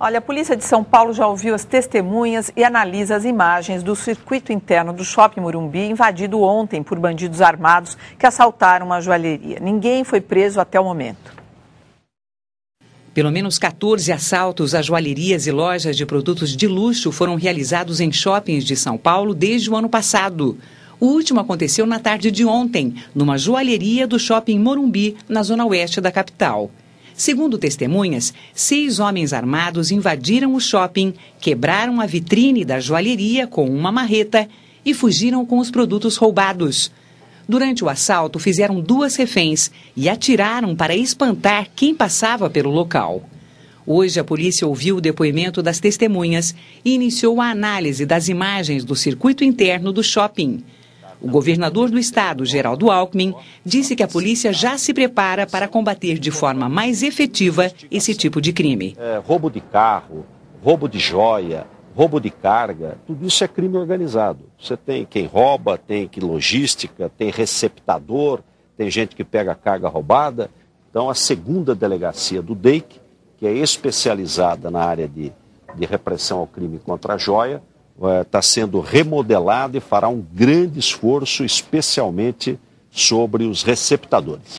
Olha, a polícia de São Paulo já ouviu as testemunhas e analisa as imagens do circuito interno do shopping Morumbi, invadido ontem por bandidos armados que assaltaram uma joalheria. Ninguém foi preso até o momento. Pelo menos 14 assaltos a joalherias e lojas de produtos de luxo foram realizados em shoppings de São Paulo desde o ano passado. O último aconteceu na tarde de ontem, numa joalheria do shopping Morumbi, na zona oeste da capital. Segundo testemunhas, seis homens armados invadiram o shopping, quebraram a vitrine da joalheria com uma marreta e fugiram com os produtos roubados. Durante o assalto, fizeram duas reféns e atiraram para espantar quem passava pelo local. Hoje, a polícia ouviu o depoimento das testemunhas e iniciou a análise das imagens do circuito interno do shopping. O governador do estado, Geraldo Alckmin, disse que a polícia já se prepara para combater de forma mais efetiva esse tipo de crime. É, roubo de carro, roubo de joia, roubo de carga, tudo isso é crime organizado. Você tem quem rouba, tem que logística, tem receptador, tem gente que pega carga roubada. Então, a segunda delegacia do DEIC, que é especializada na área de, de repressão ao crime contra a joia, está é, sendo remodelado e fará um grande esforço, especialmente sobre os receptadores.